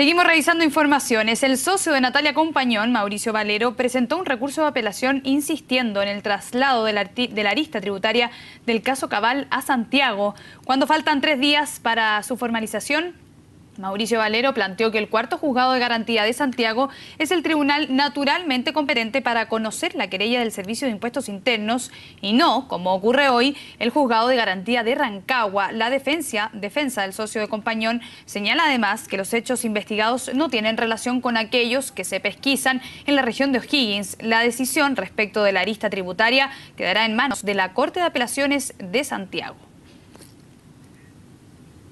Seguimos revisando informaciones. El socio de Natalia Compañón, Mauricio Valero, presentó un recurso de apelación insistiendo en el traslado de la, arista tributaria del caso Cabal a Santiago. Cuando faltan tres días para su formalización, Mauricio Valero planteó que el cuarto juzgado de garantía de Santiago es el tribunal naturalmente competente para conocer la querella del Servicio de Impuestos Internos y no, como ocurre hoy, el juzgado de garantía de Rancagua. La defensa, defensa del socio de Compañón señala además que los hechos investigados no tienen relación con aquellos que se pesquisan en la región de O'Higgins. La decisión respecto de la arista tributaria quedará en manos de la Corte de Apelaciones de Santiago.